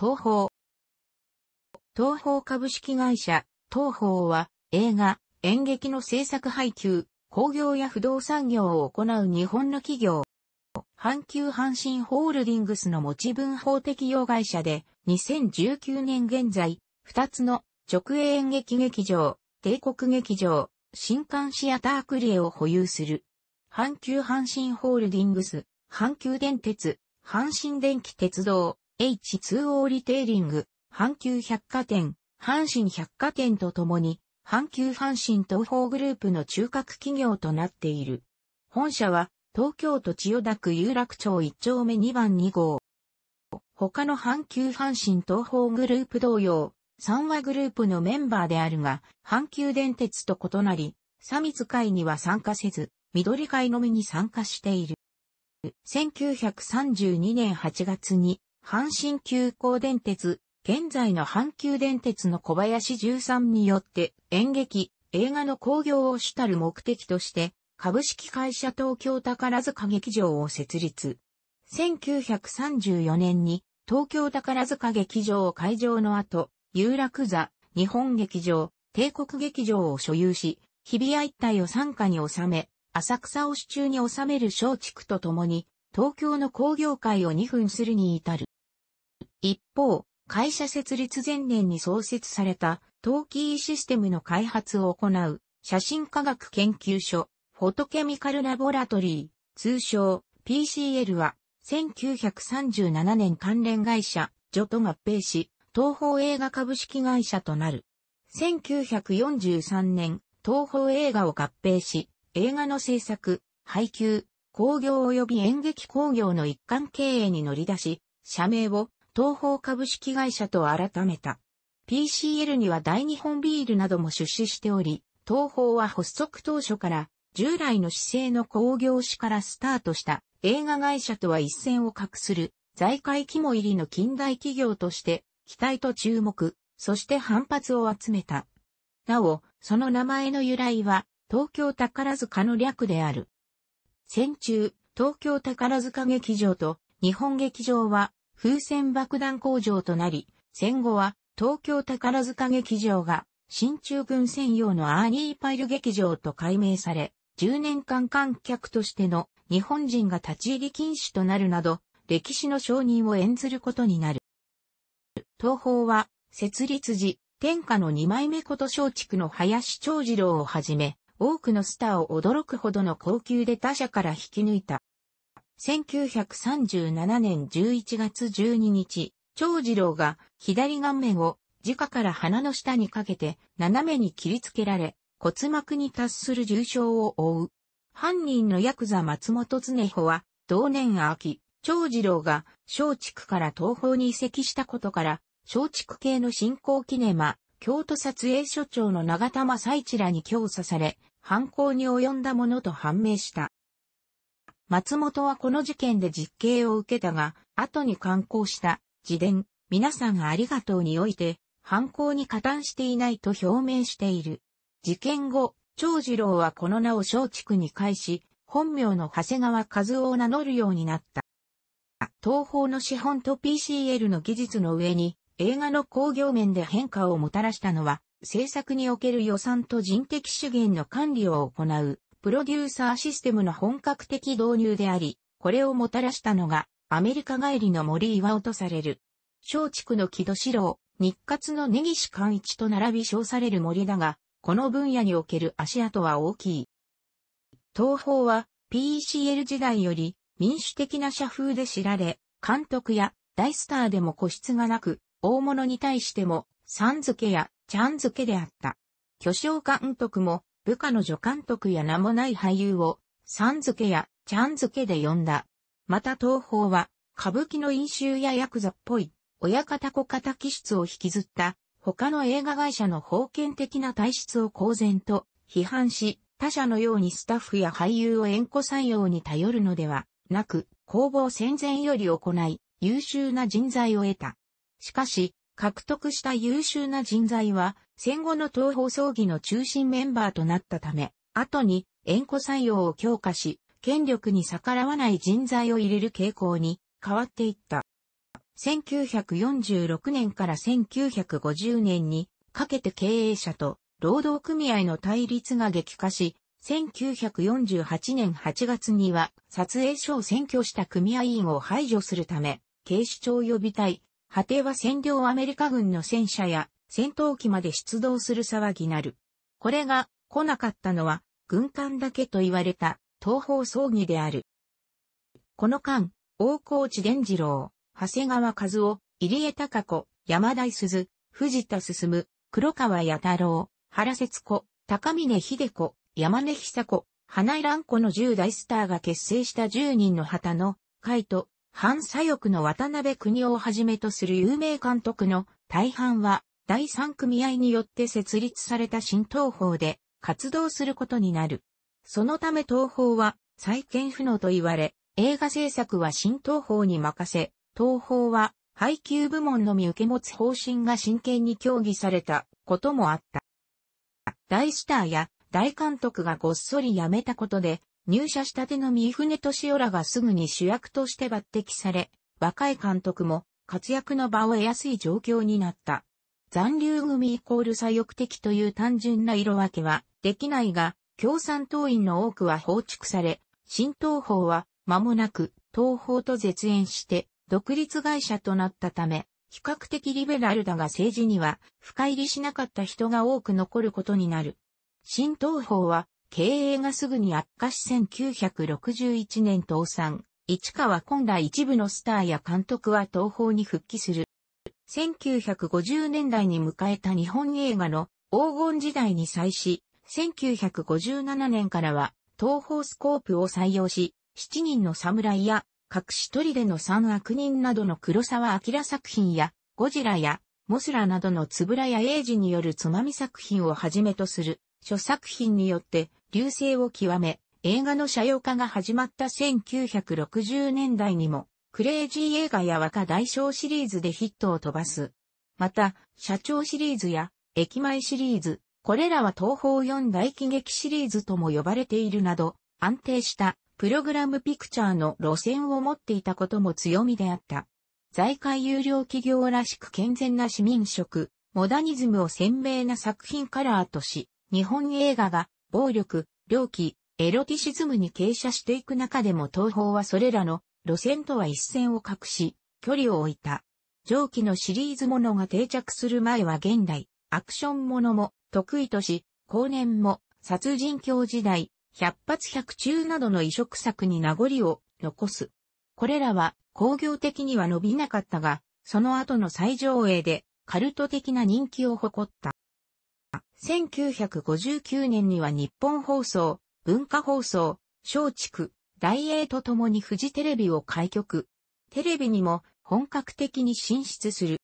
東宝。東宝株式会社、東宝は映画、演劇の制作配給、工業や不動産業を行う日本の企業。阪急阪神ホールディングスの持ち分法適用会社で、2019年現在、2つの直営演劇劇場、帝国劇場、新刊シアタークリエを保有する。阪急阪神ホールディングス、阪急電鉄、阪神電気鉄道、H2O リテイリング、阪急百貨店、阪神百貨店とともに、阪急阪神東方グループの中核企業となっている。本社は、東京都千代田区有楽町1丁目2番2号。他の阪急阪神東方グループ同様、三和グループのメンバーであるが、阪急電鉄と異なり、サミズ会には参加せず、緑会のみに参加している。1932年8月に阪神急行電鉄、現在の阪急電鉄の小林13によって演劇、映画の興行を主たる目的として、株式会社東京宝塚劇場を設立。1934年に東京宝塚劇場を会場の後、有楽座、日本劇場、帝国劇場を所有し、日比谷一帯を参下に収め、浅草を支柱に収める小畜とともに、東京の工業界を2分するに至る。一方、会社設立前年に創設された、トーキーシステムの開発を行う、写真科学研究所、フォトケミカルラボラトリー、通称 PCL は、1937年関連会社、ジョと合併し、東方映画株式会社となる。1943年、東方映画を合併し、映画の制作、配給、工業及び演劇工業の一貫経営に乗り出し、社名を東方株式会社と改めた。PCL には大日本ビールなども出資しており、東方は発足当初から従来の姿勢の工業史からスタートした映画会社とは一線を画する財界肝入りの近代企業として期待と注目、そして反発を集めた。なお、その名前の由来は東京宝塚の略である。戦中、東京宝塚劇場と日本劇場は風船爆弾工場となり、戦後は東京宝塚劇場が新中軍専用のアーニーパイル劇場と改名され、10年間観客としての日本人が立ち入り禁止となるなど、歴史の承認を演ずることになる。東宝は、設立時、天下の二枚目こと松竹の林長次郎をはじめ、多くのスターを驚くほどの高級で他社から引き抜いた。1937年11月12日、長次郎が左顔面を自家から鼻の下にかけて斜めに切りつけられ、骨膜に達する重傷を負う。犯人のヤクザ松本常穂は、同年秋、長次郎が松竹から東方に移籍したことから、松竹系の振興キネマ、京都撮影所長の長玉最一らに強査され、犯行に及んだものと判明した。松本はこの事件で実刑を受けたが、後に刊行した自伝、皆さんありがとうにおいて、犯行に加担していないと表明している。事件後、長次郎はこの名を松竹に返し、本名の長谷川和夫を名乗るようになった。東方の資本と PCL の技術の上に、映画の工業面で変化をもたらしたのは、制作における予算と人的資源の管理を行うプロデューサーシステムの本格的導入であり、これをもたらしたのが、アメリカ帰りの森岩尾とされる。松竹の木戸四郎、日活の根岸寛一と並び称される森だが、この分野における足跡は大きい。東宝は PECL 時代より民主的な社風で知られ、監督や大スターでも個室がなく、大物に対しても、さん付けやちゃん付けであった。巨匠監督も部下の助監督や名もない俳優を、さん付けやちゃん付けで呼んだ。また東宝は、歌舞伎の飲酒やヤクザっぽい、親方子方気質を引きずった、他の映画会社の封建的な体質を公然と批判し、他社のようにスタッフや俳優を縁故採用に頼るのではなく、公募戦前より行い、優秀な人材を得た。しかし、獲得した優秀な人材は、戦後の東方葬儀の中心メンバーとなったため、後に縁故採用を強化し、権力に逆らわない人材を入れる傾向に変わっていった。1946年から1950年にかけて経営者と労働組合の対立が激化し、1948年8月には撮影所を占拠した組合員を排除するため、警視庁予備隊、果ては占領アメリカ軍の戦車や戦闘機まで出動する騒ぎなる。これが来なかったのは軍艦だけと言われた東方葬儀である。この間、大河内伝次郎、長谷川和夫、入江隆子、山田鈴、藤田進、黒川弥太郎、原節子、高峰秀子、山根久子、花井蘭子の10大スターが結成した10人の旗の会と、反左翼の渡辺国をはじめとする有名監督の大半は第3組合によって設立された新東宝で活動することになる。そのため東宝は再建不能と言われ、映画制作は新東宝に任せ、東宝は配給部門のみ受け持つ方針が真剣に協議されたこともあった。大スターや大監督がごっそり辞めたことで、入社したての三船敏夫らがすぐに主役として抜擢され、若い監督も活躍の場を得やすい状況になった。残留組イコール左翼的という単純な色分けはできないが、共産党員の多くは放逐され、新東方は間もなく東方と絶縁して独立会社となったため、比較的リベラルだが政治には深入りしなかった人が多く残ることになる。新東方は経営がすぐに悪化し1961年倒産。市川本来一部のスターや監督は東方に復帰する。1950年代に迎えた日本映画の黄金時代に際し、1957年からは東方スコープを採用し、7人の侍や隠し砦の三悪人などの黒沢明作品や、ゴジラやモスラなどのつぶらや英治によるつまみ作品をはじめとする諸作品によって流星を極め、映画の社用化が始まった1960年代にもクレイジー映画や若大賞シリーズでヒットを飛ばす。また、社長シリーズや駅前シリーズ、これらは東方四大喜劇シリーズとも呼ばれているなど、安定したプログラムピクチャーの路線を持っていたことも強みであった。財界有料企業らしく健全な市民色、モダニズムを鮮明な作品カラーとし、日本映画が暴力、猟奇、エロティシズムに傾斜していく中でも東方はそれらの路線とは一線を画し、距離を置いた。上記のシリーズものが定着する前は現代、アクションものも得意とし、後年も殺人狂時代、百発百中などの移植作に名残を残す。これらは工業的には伸びなかったが、その後の再上映でカルト的な人気を誇った。1959年には日本放送、文化放送、松竹、大英と共にフジテレビを開局。テレビにも本格的に進出する。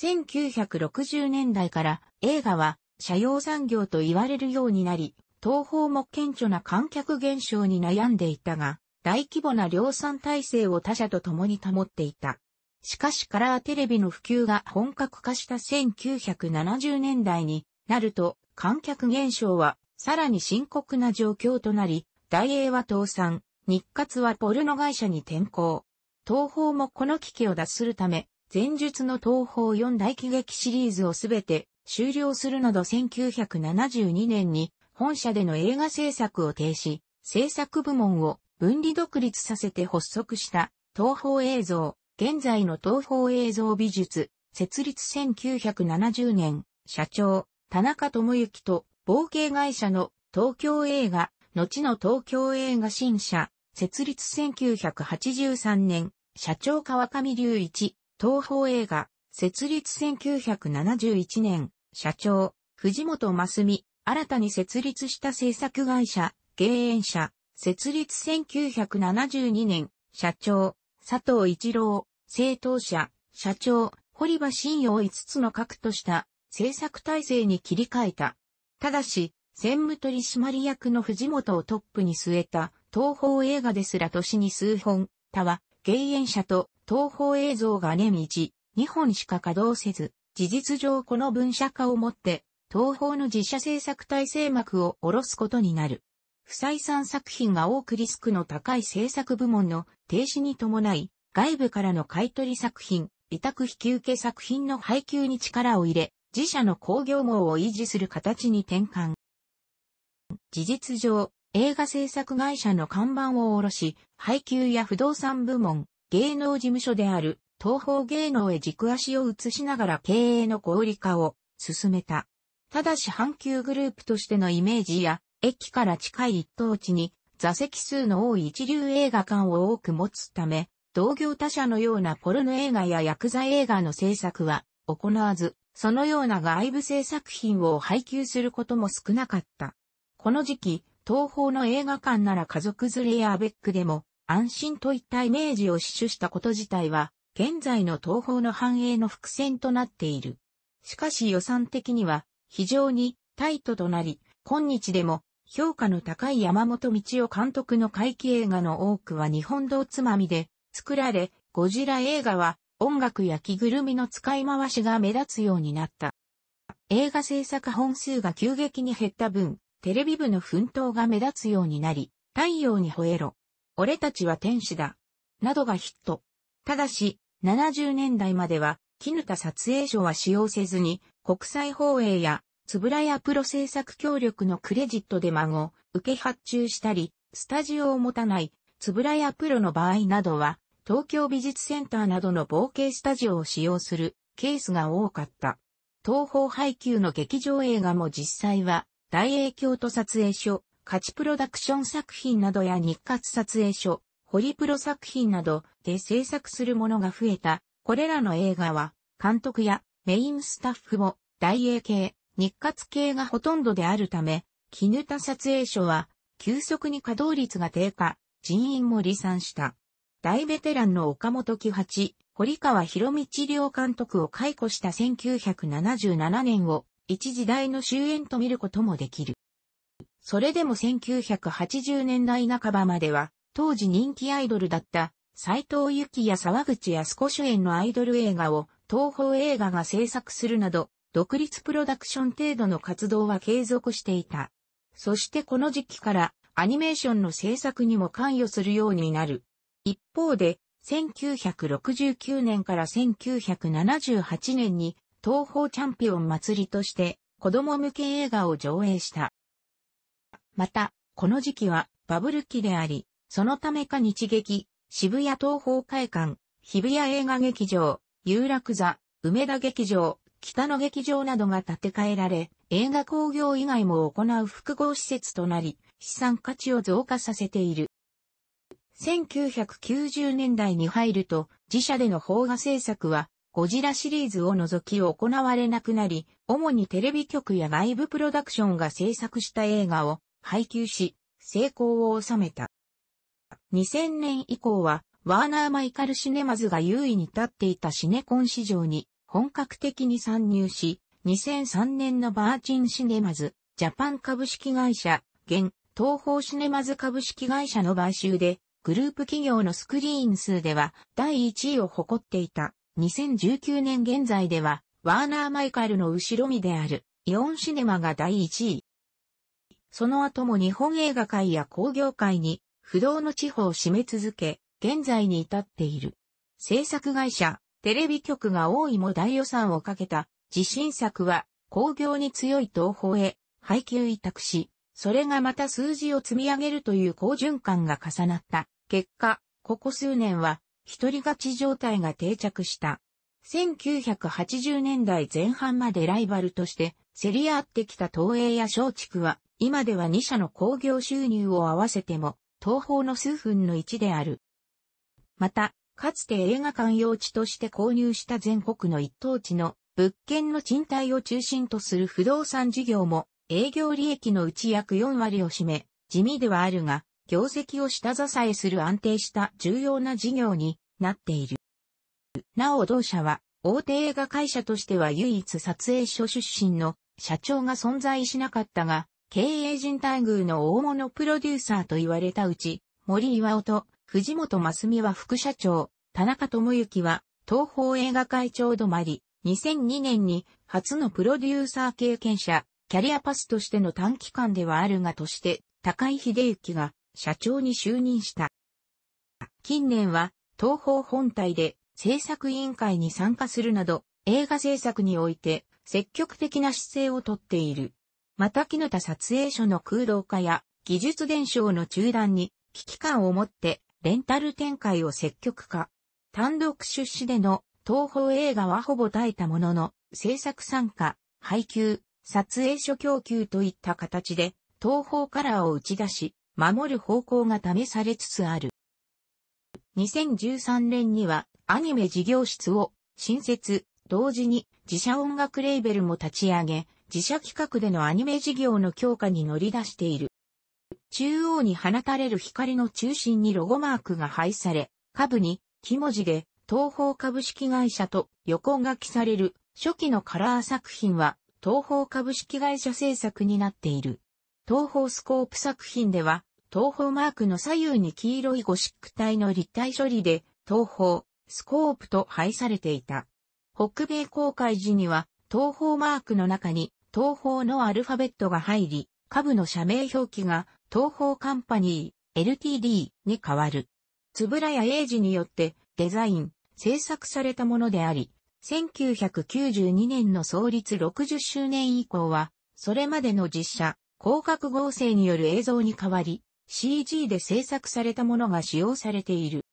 1960年代から映画は社用産業と言われるようになり、東方も顕著な観客減少に悩んでいたが、大規模な量産体制を他社と共に保っていた。しかしカラーテレビの普及が本格化した1970年代になると観客減少はさらに深刻な状況となり、大英は倒産、日活はポルノ会社に転向。東宝もこの危機を脱するため、前述の東宝4大喜劇シリーズをすべて終了するなど1972年に本社での映画制作を停止、制作部門を分離独立させて発足した東宝映像、現在の東宝映像美術、設立1970年、社長、田中智之と、冒険会社の東京映画、後の東京映画新社、設立1983年、社長川上隆一、東宝映画、設立1971年、社長、藤本真美、新たに設立した制作会社、芸園社、設立1972年、社長、佐藤一郎、政党社、社長、堀場信用を5つの核とした、制作体制に切り替えた。ただし、専務取締役の藤本をトップに据えた東宝映画ですら年に数本、他は、芸演者と東宝映像が年1、2本しか稼働せず、事実上この分社化をもって、東宝の自社制作体制幕を下ろすことになる。不採算作品が多くリスクの高い制作部門の停止に伴い、外部からの買取作品、委託引き受け作品の配給に力を入れ、自社の工業網を維持する形に転換。事実上、映画制作会社の看板を下ろし、配給や不動産部門、芸能事務所である東方芸能へ軸足を移しながら経営の合理化を進めた。ただし阪急グループとしてのイメージや、駅から近い一等地に座席数の多い一流映画館を多く持つため、同業他社のようなポルノ映画や薬剤映画の制作は行わず、そのような外部制作品を配給することも少なかった。この時期、東方の映画館なら家族連れやアベックでも安心といったイメージを死守したこと自体は、現在の東方の繁栄の伏線となっている。しかし予算的には非常にタイトとなり、今日でも評価の高い山本道夫監督の回帰映画の多くは日本道つまみで作られ、ゴジラ映画は音楽や着ぐるみの使い回しが目立つようになった。映画制作本数が急激に減った分、テレビ部の奮闘が目立つようになり、太陽に吠えろ。俺たちは天使だ。などがヒット。ただし、70年代までは、絹田撮影所は使用せずに、国際放映や、つぶらやプロ制作協力のクレジットで孫、受け発注したり、スタジオを持たない、つぶらやプロの場合などは、東京美術センターなどの冒険スタジオを使用するケースが多かった。東方配給の劇場映画も実際は大英京都撮影所、勝ち、プロダクション作品などや日活撮影所、ホリプロ作品などで制作するものが増えた。これらの映画は、監督やメインスタッフも大英系、日活系がほとんどであるため、絹田撮影所は、急速に稼働率が低下、人員も離散した。大ベテランの岡本喜八、堀川博道両監督を解雇した1977年を一時代の終焉と見ることもできる。それでも1980年代半ばまでは、当時人気アイドルだった斎藤幸や沢口康子主演のアイドル映画を東宝映画が制作するなど、独立プロダクション程度の活動は継続していた。そしてこの時期からアニメーションの制作にも関与するようになる。一方で、1969年から1978年に東方チャンピオン祭りとして子供向け映画を上映した。また、この時期はバブル期であり、そのためか日劇、渋谷東方会館、日比谷映画劇場、有楽座、梅田劇場、北野劇場などが建て替えられ、映画工業以外も行う複合施設となり、資産価値を増加させている。1990年代に入ると、自社での邦画制作はゴジラシリーズを除き行われなくなり、主にテレビ局や外部プロダクションが制作した映画を配給し、成功を収めた。2000年以降は、ワーナー・マイカル・シネマズが優位に立っていたシネコン市場に本格的に参入し、2003年のバーチン・シネマズ、ジャパン株式会社、現、東方シネマズ株式会社の買収で、グループ企業のスクリーン数では第1位を誇っていた。2019年現在では、ワーナー・マイカルの後ろ身である、イオンシネマが第1位。その後も日本映画界や工業界に不動の地方を占め続け、現在に至っている。制作会社、テレビ局が多いも大予算をかけた自信作は工業に強い東方へ配給委託し、それがまた数字を積み上げるという好循環が重なった。結果、ここ数年は一人勝ち状態が定着した。1980年代前半までライバルとして競り合ってきた東映や松竹は、今では2社の興行収入を合わせても、東方の数分の1である。また、かつて映画館用地として購入した全国の一等地の物件の賃貸を中心とする不動産事業も営業利益のうち約4割を占め、地味ではあるが、業績を下支えする安定した重要な事業になっている。なお同社は、大手映画会社としては唯一撮影所出身の社長が存在しなかったが、経営陣待遇の大物プロデューサーと言われたうち、森岩尾と藤本真美は副社長、田中智之は東方映画会長止まり、2002年に初のプロデューサー経験者、キャリアパスとしての短期間ではあるがとして、高井秀幸が社長に就任した。近年は東方本体で制作委員会に参加するなど映画制作において積極的な姿勢をとっている。また木の田撮影所の空洞化や技術伝承の中断に危機感を持ってレンタル展開を積極化。単独出資での東宝映画はほぼ耐えたものの制作参加、配給、撮影所供給といった形で東方カラーを打ち出し、守る方向が試されつつある。2013年にはアニメ事業室を新設、同時に自社音楽レーベルも立ち上げ、自社企画でのアニメ事業の強化に乗り出している。中央に放たれる光の中心にロゴマークが配され、下部に木文字で東方株式会社と横書きされる初期のカラー作品は東方株式会社制作になっている。東方スコープ作品では、東方マークの左右に黄色いゴシック体の立体処理で、東方、スコープと配されていた。北米公開時には、東方マークの中に、東方のアルファベットが入り、下部の社名表記が、東方カンパニー、LTD に変わる。つぶらや英二によってデザイン、制作されたものであり、1992年の創立60周年以降は、それまでの実写、広角合成による映像に代わり、CG で制作されたものが使用されている。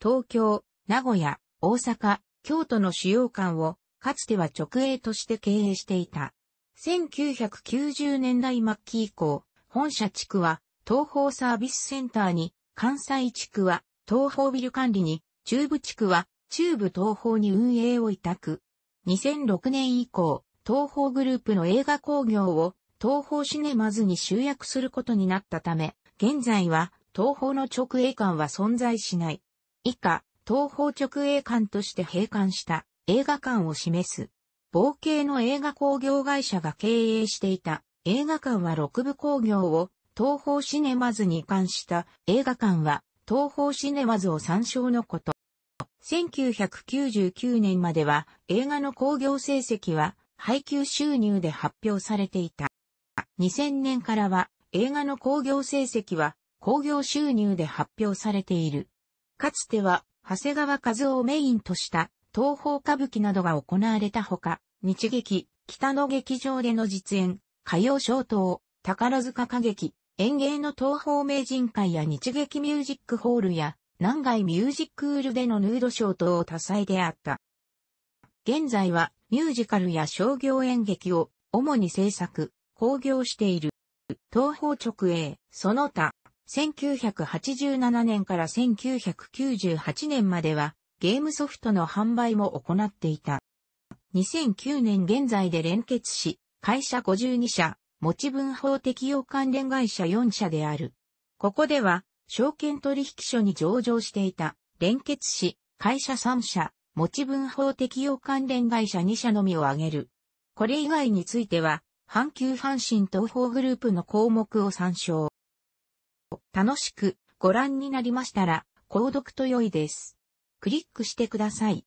東京、名古屋、大阪、京都の使用館をかつては直営として経営していた。1990年代末期以降、本社地区は東方サービスセンターに、関西地区は東方ビル管理に、中部地区は中部東方に運営を委託。2006年以降、東方グループの映画工業を東方シネマズに集約することになったため、現在は東方の直営館は存在しない。以下、東方直営館として閉館した映画館を示す。冒険の映画工業会社が経営していた映画館は六部工業を東方シネマズに移管した映画館は東方シネマズを参照のこと。1999年までは映画の工業成績は配給収入で発表されていた。2000年からは映画の興行成績は興行収入で発表されている。かつては長谷川和夫をメインとした東宝歌舞伎などが行われたほか、日劇、北の劇場での実演、歌謡小等、宝塚歌劇、演芸の東方名人会や日劇ミュージックホールや南外ミュージックールでのヌードショー等多彩であった。現在はミュージカルや商業演劇を主に制作、興行している。東方直営、その他、1987年から1998年までは、ゲームソフトの販売も行っていた。2009年現在で連結し、会社52社、持ち分法適用関連会社4社である。ここでは、証券取引所に上場していた、連結し、会社3社、持ち分法適用関連会社2社のみを挙げる。これ以外については、阪急阪神東方グループの項目を参照。楽しくご覧になりましたら、購読と良いです。クリックしてください。